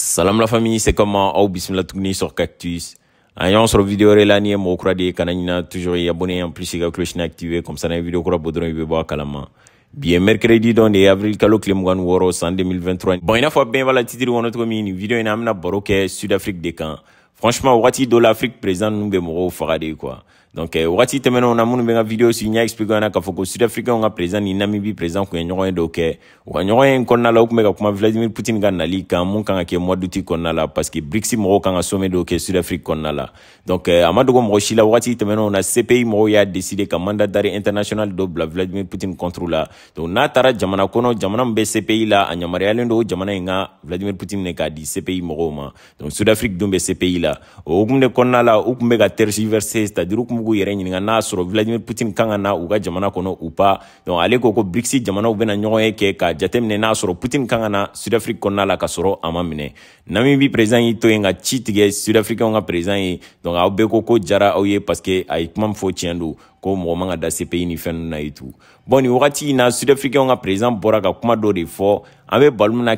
Salam la famille, c'est comment hein. Au oh, bismillah tout sur Cactus. Ayant hein, sur la vidéo relani mo kura de kananina toujours y abonner en plus la cloche activée comme ça une vidéo vous, vous pouvez ba kalama. Bien mercredi don de avril kalo kile mugan woro 2023. Bon une fois bien voilà titre wono notre mini vidéo en amna Baroque, Sud Afrique de camps. Franchement wati de l'Afrique présente, nous be au faga quoi. donc euh, wagati tɛmɛnɛw na minnu bɛ ka video sigi ɲa expliqué na k'a fɔ ko sudafricain ka président ni namibi président kun ye ɲɔgɔn ye dɔw kɛ u ka ɲɔgɔn ye kɔnɔna la u kun bɛ ka kuma vladimir putin ka nali kan mun kan ka kɛ mois kɔnɔna la parce que mɔgɔw kan ka sommet dɔw kɛ sudafrique kɔnɔna la donc a ma dogo mɔgɔ si la wagati tɛmɛnɛw na cpi mɔgɔw y'a décidé ka mandatari international dɔ bila vladimir putin contre la donc n'a taara jamana kɔnɔ jamana min bɛ cpi la a yamaruyalen do jamana yi ka vladimir putin ne k'a di cpi mɔgɔw ma donc sudafrique dun bɛ cpi la o hukumu de kɔnɔna la u kun bɛ ka tergiverser c'est à dire u kun b'u yɛrɛ ɲininka n'a sɔrɔ vladimir putin kan ka na u ka jamana kɔnɔ u pa donc ale ko ko briksi jamanaw bena ɲɔgɔn ye kɛ ka jateminɛ n'a sɔrɔ putin kan ka na sudafrike kɔnɔna la ka sɔrɔ a ma minɛ namibi présidan y'i to yen ka ci tigɛ sudafrikɛw ka présidan ye donc aw bɛɛ ko ko jara aw ye parske a ye kuma min fɔ tiɲɛ don Comme mɔgɔ man ka da CPI ni fɛn tout bon wagati in na sud-africain ka président bɔra ka kuma dɔ de fɔ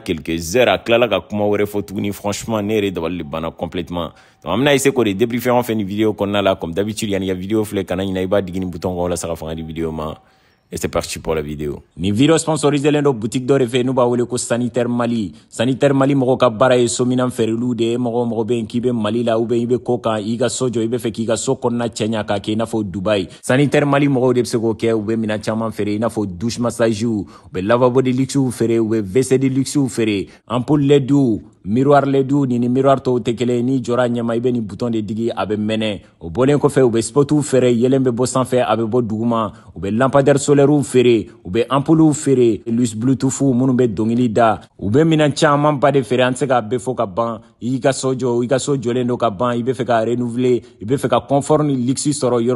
quelques a tilala ka kuma wɛrɛ franchement ne complètement an de débriefer an fɛ une vidéo comme d'habitude y a ka vidéo filɛ kana ɲina i bouton walasa vidéo et c'est parti pour la vidéo. Ni vidéo sponsorisé l'un boutique de fait nous ba wele sanitaire Mali. Sanitaire Mali mɔgɔ ka baara ye so de ye mɔgɔ mɔgɔ kibe Mali la ou bien i bɛ iga sojo, ibe ka so so kɔnɔna cɛɲa k'a ke n'a Dubai. Sanitaire Mali mɔgɔw de bɛ se k'o kɛ u bɛ minan n'a douche massage ou, bɛ lavabo de luxe feere ou bɛ WC de luxe feere ampoule LED miroir ledu, ni ni miroir to tekele n'i jɔra a bouton de digi abe mene mɛnɛ. bolen ko kɔfɛ ou bɛ spot ou yɛlɛn yelembe bɔ sanfɛ a bɛ lampadaire Ferré feere u be ampuliw feere lus bluetoothw minnu be dongili da be minan caaman ba de feere an se k'a bɛɛ fɔ ka ban i ka so jɔ i ka so jɔlen do ka ban i be fɛ ka renuvele i be fɛ ka ni liksi sɔrɔ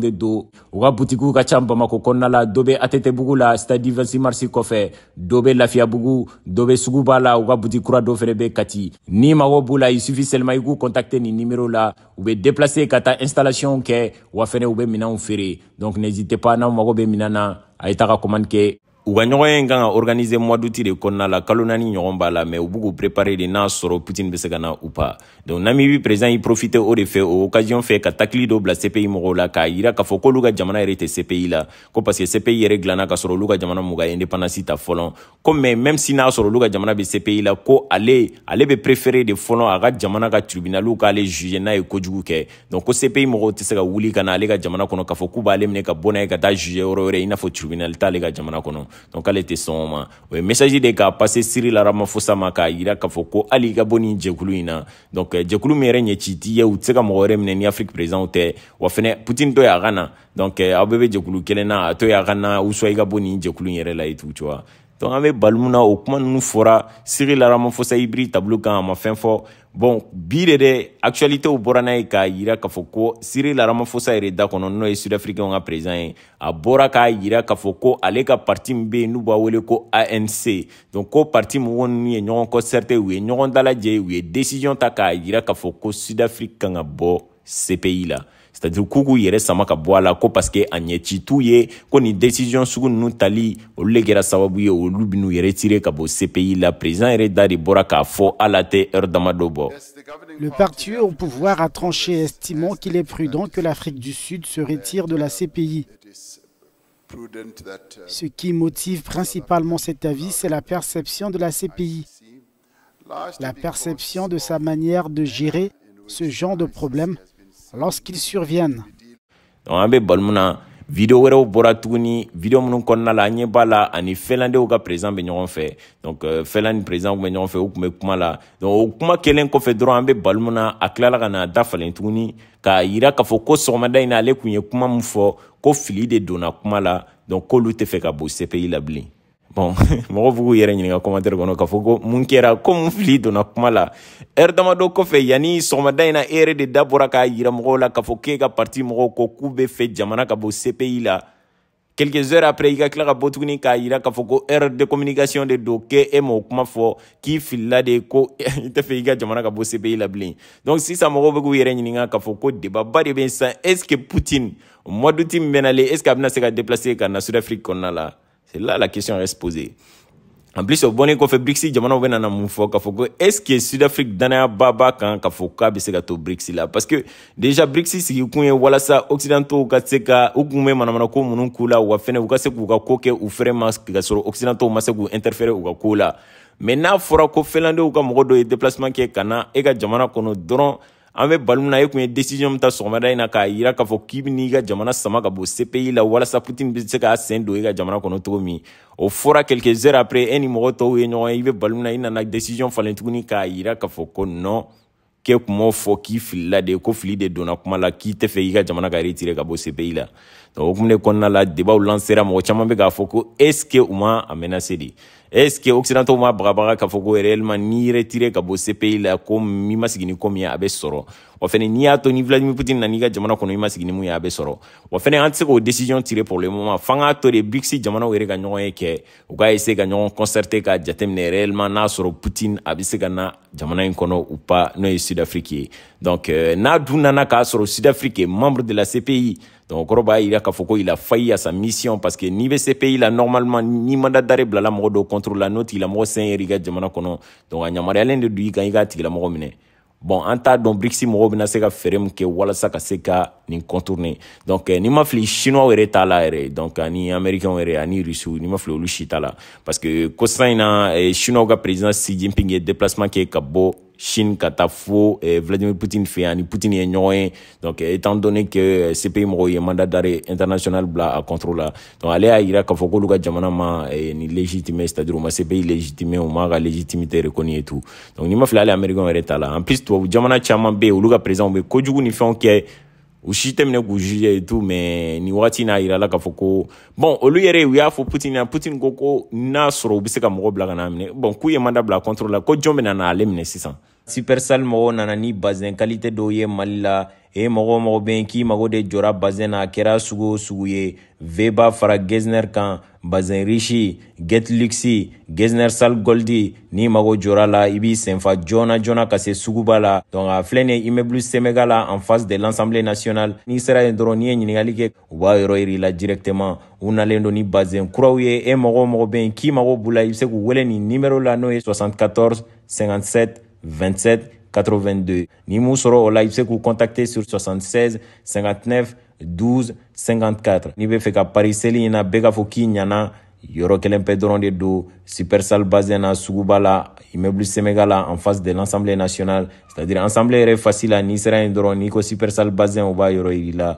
de don u ka butikiw ka dobe, bamako kɔnɔna la dɔ be atɛtɛbugu la stadi vasi marsi kɔfɛ dɔ be lafiyabugu dɔ sugu b'a la u ka be kati n'i mago b'u la i sufi selema i k'u ni nimero la u be deplase ka installation installasiɔnw kɛ wa fɛnɛ u be minanw feere donc n'hésitez pas n'aw mago minan نه ایتغه کومن کې Ou ka ɲɔgɔn ye kan ka organise mois de kɔnɔna la kalo naani ɲɔgɔn b'a la mais u b'u k'u préparer de n'a sɔrɔ putin bɛ se ka na ou pas donc namibi président y profite o de fɛ o occasion fɛ ka takili dɔ bila cpi mɔgɔw la k'a yira k'a fɔ k'olu ka jamana yɛrɛ tɛ cpi la ko parce que cpi yɛrɛ dilanna ka sɔrɔ olu jamana m'u ka indépendance ta fɔlɔ ko même si n'a sɔrɔ olu ka jamana be cpi la ko ale ale be préféré de fɔlɔ a ka jamana ka tribunalw k'ale juge n'a ye kojugu kɛ donc ko cpi mɔgɔw tɛ se wuli ka na ale ka jamana kɔnɔ k'a fɔ k'u b'ale minɛ ka bɔ n'a ye ka taa n'a fɔ tribunal t'ale ka jamana kɔnɔ donc ale tɛ sɔn o ma o ye message de k'a passe siri laramafosa ma k'a yira k'a fɔ ko hali i ka bɔ nin jɛkulu in na donc euh, jɛkulu min yɛrɛ ɲɛci t'i ye u tɛ se ka mɔgɔ wɛrɛ minɛ ni afrique présidentw tɛ wa fɛnɛ putin to y'a ka na donc euh, aw bɛɛ bɛ jɛkulu kelen na a to y'a ka na usɔ i ka bɔ nin jɛkulu in yɛrɛ la i tugu cogoya donc an be bali mun na o kuma nunu fɔra siri laramafosa ibiri tabulu kan a ma fɛn fɔ bon bi de dɛ actualitéw bɔra n'a ye k'a yira k'a fɔ ko siri laramafosa yɛrɛ da kɔnɔ n'o ye sudafrikɛnw ka président ye a bɔra k'a yira k'a fɔ ko ale ka parti min be yen n'u b'a wele ko anc donc ko parti mɔgɔ nunu ye ɲɔgɔn concerté u ye ɲɔgɔn dalajɛ u ye décision ta k'a yira k'a fɔ ko sudafrike kan ka bɔ cpi la c'est-à-dire k'u k'u sama ka a la ko parce que a ɲɛ ye ko ni décision sugu ninnu tali olu le kɛra sababu ye olu bin'u ka bo CPI la président yɛrɛ da de k'a ala Le parti au pouvoir a tranché estimant qu'il est prudent que l'Afrique du Sud se retire de la CPI. Uh, ce qui motive principalement cet avis, c'est la perception de la CPI, la perception de sa manière de gérer ce genre de problème lorsqu'ils surviennent. donc un balimu na video wɛrɛw bora tuni video minnu kɔnɔna la an ɲɛ b'a la ani ka président donc Finlande présent président fait bɛ ɲɔgɔn euh, la donc o kuma kelen ko fait droit bɛ ka ira dafalen k'a yira k'a fɔ ko de dona kuma la donc k'olu te fait ka bɔ pays la bilen bon mɔgɔ b'u yɛrɛ ɲininka kɔmatɛri kɔnɔ k'a fɔ ko mun kɛra komi fili donna kuma la ɛri damadɔ kɔfɛ yani sɔgɔmada yi na e yɛrɛ de da bɔra k'a yira mɔgɔw la k'a fɔ k'e ka parti mɔgɔw ko k'u be fɛ jamana ka bɔ cpi la quelques heures après i ka kila ka bɔ tuguni k'a yira k'a fɔ ko heure de communication de don ke e m'o kuma fɔ k'i filila de ko i tɛ fɛ i ka jamana ka bɔ cpi la bilen donc sisan mɔgɔw be k'u yɛrɛ ɲininga k'a fɔ ko debaba de be sisan est ce que poutine mois d'août min bɛnale est ce que a bena se ka déplacer ka na sud afrique kɔnɔna la C'est là la question reste posée. en plus o bɔnin kɔfɛ briksi jamanaw bena na mun fɔ k'a fɔ ko est ce que sudafrique danaya baba kan k'a fɔ k'a be se ka to briksi la parce que déjà briksi sigi kun ye walasa occidentaux ka se ka u kun be manamanako minnu k'u la wa fɛnɛ u ka se k'u ka koo kɛ u fɛrɛ ma ka sɔrɔ occidentaux ma se k'u interfɛrɛ u ka koo la mais n'a fɔra ko finlandɛw ka mɔgɔ dɔ ye déplacement kɛ ka na e ka jamana kɔnɔ dɔrɔn an bɛ balo min na e kun ye decision min ta sɔgɔmada in na k'a yira k'a fɔ k'i bɛ n'i ka jamana sama ka bɔ CPI la walasa Putin bɛ se k'a sen don e ka jamana kɔnɔ cogo min o fɔra quelques heures après e ni mɔgɔ tɔw ye ɲɔgɔn ye i bɛ balo min na i nana decision falen tuguni k'a yira k'a fɔ ko non k'e kumaw fɔ k'i filila de ko fili de donna kuma la k'i tɛ fɛ i ka jamana ka retire ka bɔ CPI la donc o kun de kɔnɔna la débat lancera mɔgɔ caman bɛ k'a fɔ ko est ce que u ma a menacer de est-ce que occidentaux ma bagabaga k'a fɔ ko réellement n'i retire ka bɔ cpi la ko min ma sigi y ko a bɛ sɔrɔ wa fɛnɛ n'i y'a to ni vladimir putin na n'i ka jamana kɔnɔ i ma sigi ni ye a bɛ sɔrɔ wa fɛnɛ an tɛ se décision tire pour le moment f'an to de bixi jamanaw yɛrɛ ka ɲɔgɔn ye kɛ u k'a essaye ka ɲɔgɔn k'a réellement n'a sɔrɔ putin a bɛ se ka na jamana in kɔnɔ ou pas n'o ye sud afrique ye donc euh, n'a dun nana k'a sɔrɔ sud afrique membre de la cpi donc o il a yira il a failli à sa mission parce que n'i bɛ se pays là normalement ni mandat d'arrêt là mɔgɔ dɔw contre la il a moins yer'i ka de kɔnɔ donc a yamaruyalen de don i kan i k'a tigilamɔgɔ minɛ bon en tant dɔn briksi mɔgɔw bɛna se ka fɛɛrɛ min kɛ walasa contourner donc n'i ma fili chinois est à la donc euh, ni américains yɛrɛ ni russiw n'i ma fili olu là parce que ko sisan euh, chinois ka président xi jinping ye déplacement qui est bɔ Chine Katafo, eh, Vladimir Poutine fait, ni Poutine est donc eh, étant donné que eh, CPI pays un mandat d'arrêt international à contrôler, donc aller à Irak, k'a fɔ k'olu jamana ma ni c'est à dire u ma CPI légitimer u m'a ka légitimité reconnue et tout donc n'i ma aller à américain yɛrɛ ta en plus toi, jamana caman bɛ yen olu mais président bɛ kojugu ni u si tɛ minɛ k'u jugé et tout mais nin wagati n'a yirala k'a fɔ ko bon olu yɛrɛ u y'a fɔ putin na putin ko ko n'a sɔrɔ u bɛ se ka mɔgɔ bila ka n'a minɛ bon k'u ye manda bila contre la ko jɔn bɛ na n'ale minɛ sisan super sal mɔgɔw nana ni bazin qualité dɔw ye mali la e mɔgɔ mɔgɔ bɛ yen k'i mago de jɔra bazɛn na a kɛra sugu o sugu ye v b'a fara gesner kan bazɛn rishi getlixi gesner salgoldi n'i mago jɔra la i b'i senfa joona joona ka se suguba la donc a filɛ nin ye immeuble semega la en face de l'assemblée nationale n'i sera yen dɔrɔn n'i ye ɲiningali kɛ u b'a yɔrɔ yiri la directement u nalen do ni bazɛn kuraw ye e mɔgɔ mɔgɔ bɛ yen k'i mago b'u la i be se k'u wele nin nimero la n'o ye 74 57 27 82. Ni Moussoro au live sur 76 59 12 54. N'i Befeka Paris ka Bega seli Yoro na bɛɛ de Dou, super salle Bazena, Sugubala, immeuble sémégala en face de l'Assemblée nationale c'est à dire l'Assemblée est facile à nice sera Nico super salle basin u b'a yɔrɔ